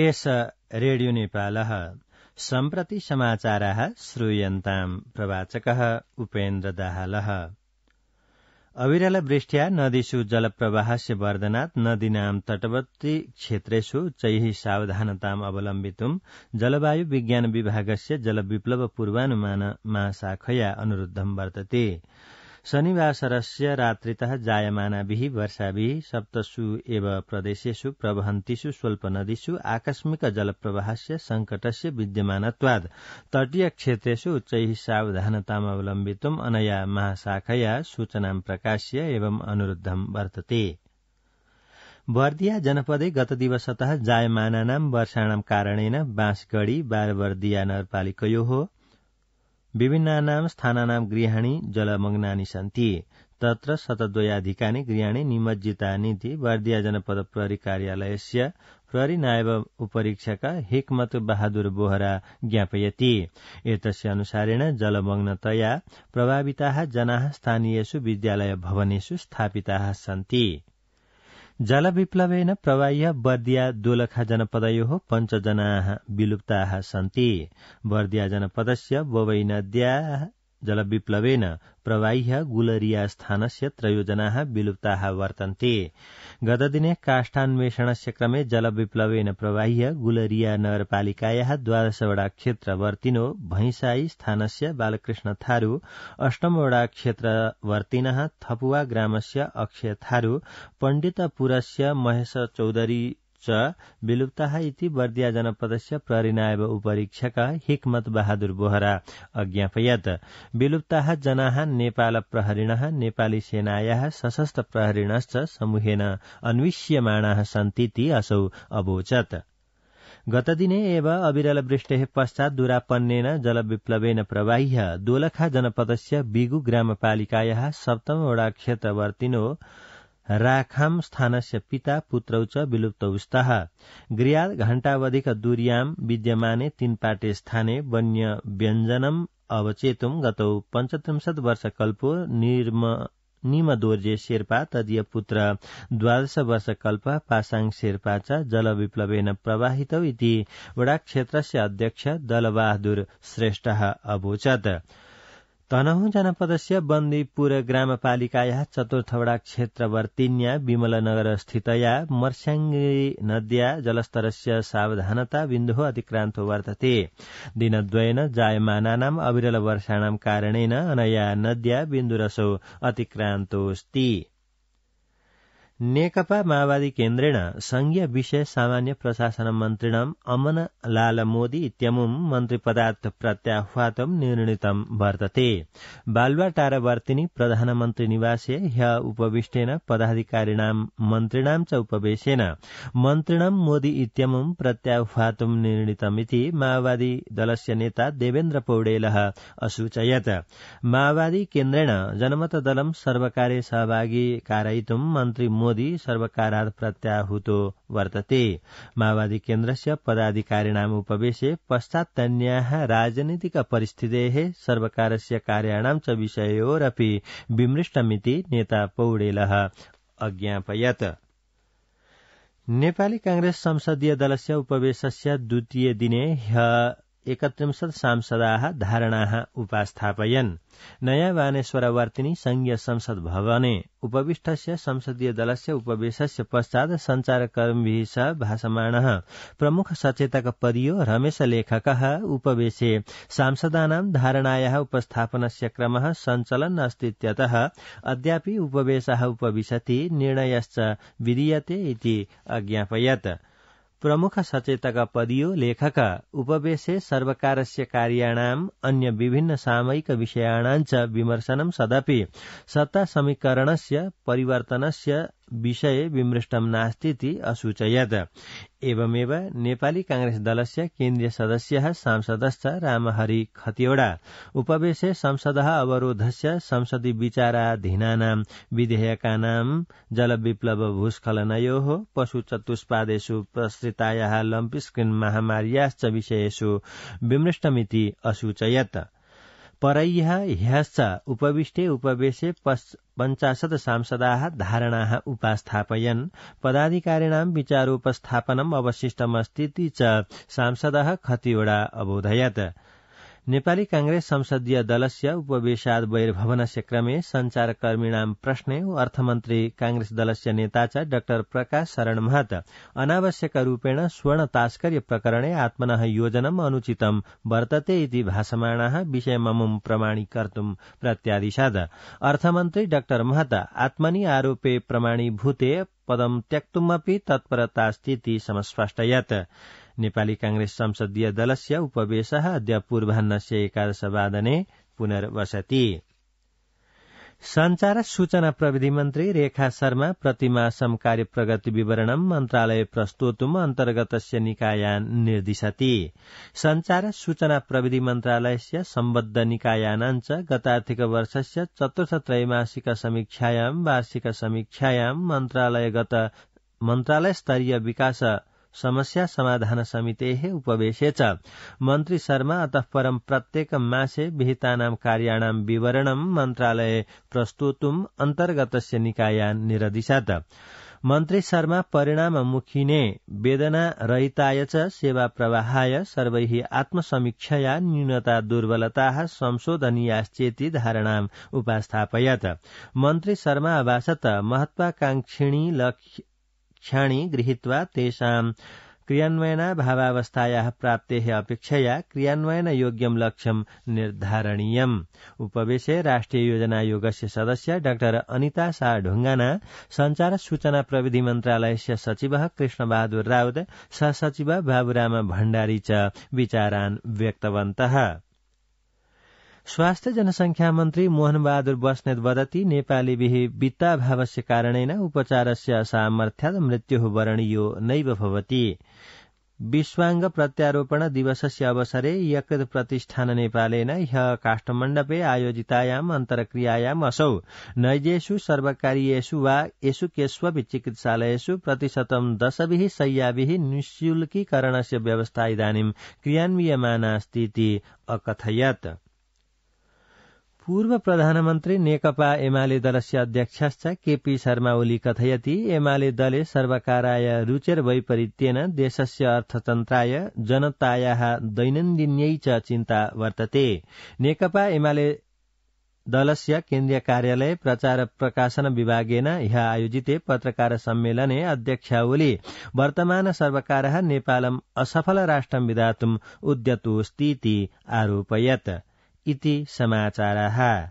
S radio नेपालः सम्प्रति समाचाराः श्रूयन्ताम् प्रवाचकः उपेन्द्र दाहालः अविरलवृष्ट्या नदीषु जलप्रवाहस्य वर्धनात् नदीनां तटवर्ती क्षेत्रेषु चैः सावधानताम् अवलम्बितुम् जलवायु विज्ञान विभागस्य जलविप्लव पूर्वानुमान महाशाखया वर्तते शनिवासरस्य रात्रितः जायमानाभि वर्षाभिः सप्तसु एव प्रदेशेषु प्रवहन्तिषु स्वल्पनदीषु आकस्मिक जलप्रवाहस्य संकटस्य विद्यमानत्वात् तटीयक्षेत्रेषु उच्चैः सावधानतामवलम्बितुम् अनया महाशाखया सूचनाम् प्रकाश्य एवम् अनुरुद्धं वर्तते बर्दिया जनपदे गतदिवसतः जायमानानां वर्षाणां कारणेन बाँसगढ़ी बालवर्दिया नगरपालिकयो स्थान नाम गृहाणी जलमग्नानी सन्ति तत्र शतद्वयाधिकानि गृहाणि निधि वर्दिया जनपद प्रहरी कार्यालयस्य प्रहरी नायब उपरीक्षक हिक्मत बहादुर बोहरा ज्ञापयति एतस्य अनुसारेण जलमग्नतया प्रभाविताः जनाः स्थानीयेषु विद्यालय भवनेषु स्थापिता सन्ति जलविप्लवेन प्रवाह्य बर्दिया दोलखा जनपदयो पञ्चजना विलुप्ता सन्ति बर्दिया जनपदस्य बोवै नद्या जलविप्लवेन प्रवाह्य स्थानस्य त्रयोजनाः विलुप्ताः वर्तन्ते गतदिने काष्ठान्वेषणस्य क्रमे जलविप्लवेन प्रवाह्य गुलरिया नगरपालिकाया द्वादशवटा क्षेत्रवर्तिनो भैंसाई स्थानस्य बालकृष्ण थारू अष्टमवटा क्षेत्रवर्तिन थपुवा ग्रामस्य अक्षय थारू पण्डितपुरस्य महेश चौधरी च विलुप्ताः इति बर्दिया जनपदस्य प्ररिणायव उपरीक्षक हिक्मत बहादुर बोहरा अज्ञापयत विलुप्ता जनाः नेपाल प्रहरिणः नेपाली सेनायाः सशस्त्र प्रहरिणश्च समूहेन अन्विष्यमाणाः सन्तीति असौ अवोचत गतदिने एव अविरल वृष्टे पश्चात् दुरापन्नेन जलविप्लवेन प्रवाह्य दोलखा जनपदस्य बिगु ग्रामपालिकायाः सप्तमवडा क्षेत्रवर्तिनो राखाम स्थानस्य पिता पुत्रौ च विलुप्तौस्ताः ग्रियाद् घण्टावधिक दूर्यां विद्यमाने तीनपाटे स्थाने वन्य व्यञ्जनम् अवचेतुं गतौ पञ्चत्रिंशत् कल्पो निर्म निमदोर्जे शेर्पा तदीय पुत्र द्वादश वर्षकल्प पासाङ शेर्पा च जलविप्लवेन प्रवाहितौ इति वडाक्षेत्रस्य अध्यक्ष दलबहादुर श्रेष्ठ अवोचत तनहु जनपदस्य बन्दीपुर ग्रामपालिकाया चतुर्थवडा नगर स्थितया मर्स्याङ्गी नद्या जलस्तरस्य सावधानता बिन्दुः अतिक्रान्तो वर्तते दिनद्वयेन जायमानानाम् अविरल वर्षाणां कारणेन अनया नद्या बिन्दुरसौ अतिक्रान्तोऽस्ति नेकपा माओवादी केन्द्रेण संघीय विषय सामान्य प्रशासन अमन लाल मोदी मन्त्री पदार्थ प्रत्याह्वातं निर्णीतं वर्तते टारावर्तिनी प्रधानमन्त्री निवासे ह्य उपविष्टेन पदाधिकारिणां मन्त्रिणां च उपवेशेन मन्त्रिणं मोदी इत्यमुं प्रत्याह्वातं निर्णितमिति माओवादी दलस्य नेता देवेन्द्र पौडेल असूचयत माओवादी केन्द्रेण दलं सर्वकारे सहभागी कारयितुं मन्त्री मोदी सर्वकारात् प्रत्याहुतो वर्तते माओवादी केन्द्रस्य पदाधिकारीणाम् उपवेशे पश्चात्तन्याः राजनीतिक परिस्थितेः सर्वकारस्य कार्याणां च विषयोरपि विमृष्टमिति नेता पौडेलः अज्ञापयत् नेपाली कांग्रेस संसदीय दलस्य उपवेशस्य द्वितीय दिने ह्य सांसदा धारणा धारणाः नयाँ नयावानेश्वरवर्तिनि संघीय संसद भवने उपविष्टस्य संसदीय दलस्य उपवेशस्य पश्चात् संचारकर्मी स भाषमाण प्रमुख सचेतक पदीयो लेखक उपवेशे सांसदानां धारणायाः उपस्थापनस्य क्रमः सञ्चलन् अस्तित्यत अद्यापि उपवेशः उपविशति निर्णयश्च विधीयते इति अज्ञापयत् प्रमुख सचेतक पदियो लेखक उपवेशे सर्वकारस्य कार्याणाम अन्य विभिन्न सामयिक विषयाणाञ्च विमर्शनं सदपि सत्ता समीकरणस्य परिवर्तनस्य विषय विमृष्टम नास्तीति असूचयत एवमेव नेपाली कांग्रेस दलस्य केन्द्रीय सदस्य सांसदश्च रामहरि खतिवड़ा उपवेशे संसदः अवरोधस्य संसदि विचाराधीनानां विधेयकानां जलविप्लव भूस्खलनयोः पशुचतुष्पादेषु प्रसृतायाः लम्पी स्क्रीन महामार्याश्च विषयेषु विमृष्टमिति असूचयत परह्या ह्याश्च उपविष्टे उपवेशे पञ्चाशत सांसदाः धारणाः उपस्थापयन् पदाधिकारिणां विचारोपस्थापनम् अवशिष्टमस्तीति च सांसद खतिवड़ा अबोधयत् नेपाली कांग्रेस संसदीय दलस्य उपवेशाद वैरभवनस्य क्रमे संचारकर्मिणां प्रश्ने अर्थमन्त्री कांग्रेस दलस्य नेता च डाक्टर प्रकाश शरण महत अनावश्यकरूपेण स्वर्ण तास्कर्य प्रकरणे आत्मनः योजनम् अनुचितं वर्तते इति भाषमाणा विषयममुं प्रमाणीकर्तुं प्रत्यादिशाद अर्थमन्त्री डाक्टर महत आत्मनि आरोपे प्रमाणीभूते पदं त्यक्तुमपि तत्परतास्तीति समस्पष्टयत् नेपाली कांग्रेस संसदीय दलस्य उपवेशः अद्य पूर्वाह्नस्य एकादशवादने पुनर्वसति संचार सूचना प्रविधि मन्त्री रेखा शर्मा कार्य प्रगति विवरणं मन्त्रालये प्रस्तोतुम् अन्तर्गतस्य निकायान् निर्दिशति संचार सूचना प्रविधि मन्त्रालयस्य सम्बद्ध निकायानाञ्च गतार्थिकवर्षस्य चतुर्थ त्रैमासिक समीक्षायाम वार्षिक गत मन्त्रालयगत स्तरीय विकास समस्या समाधान समिते उपवेशे च मन्त्री शर्मा अतः परम प्रत्येक मासे विहितानां कार्याणाम विवरणं मन्त्रालये प्रस्तोतुम् अन्तर्गतस्य निकाया निरदिशत् मन्त्री शर्मा परिणाममुखिने रहिताय च प्रवाहाय सर्वै आत्मसमीक्षया न्यूनता दुर्बलताः संशोधनीयाश्चेति धारणाम् उपस्थापयत मन्त्री शर्मा आवासत महत्वाकांक्षिणी क्षाणि गृहीत्वा क्रियान्वयना भावावस्थायाः प्राप्तेः अपेक्षया योग्य लक्ष्यं निर्धारणीयम् उपवेशे राष्ट्रिय योजना योगस्य सदस्य डाक्टर अनिता शाह ढुङ्गाना संचार सूचना प्रविधि मन्त्रालयस्य सचिवः बहादुर राउत सहसचिव बाबुराम भण्डारी च विचारान् व्यक्तवन्तः स्वास्थ्य जनसङ्ख्या मन्त्री मोहनबहादुर बस्नेत नेपाली विहि वित्ताभावस्य कारणेन उपचारस्य सामर्थ्यात् मृत्यु वरणीयो नैव भवति विश्वाङ्ग प्रत्यारोपण दिवसस्य अवसरे यकृत प्रतिष्ठान नेपालेन ह्य काष्ठमण्डपे आयोजितायाम् अन्तर्क्रियायाम् असौ नैजेषु सर्वकारीयेषु वा येषु केष्वपि चिकित्सालयेषु प्रतिशतं दशभिः शय्याभिः निःशुल्कीकरणस्य व्यवस्था इदानीं क्रियान्वीयमानास्तीति अकथयत् पूर्व प्रधानमन्त्री नेकपा एमाले दलस्य अध्यक्ष केपी शर्मा ओली कथयति एमाले दले सर्वकाराय रुचेर वैपरीत्येन देशस्य अर्थतन्त्राय जनताया दैनन्दिन्यै च चिन्ता वर्तते नेकपा एमाले दलस्य केन्द्रीय कार्यालय प्रचार प्रकाशन विभागेन ह्यः आयोजिते पत्रकार सम्मेलने अध्यक्ष ओली वर्तमान सर्वकारः नेपालम् असफल राष्ट्रं विधातुम् उद्यतोस्तीति आरोपयत् इति समाचारः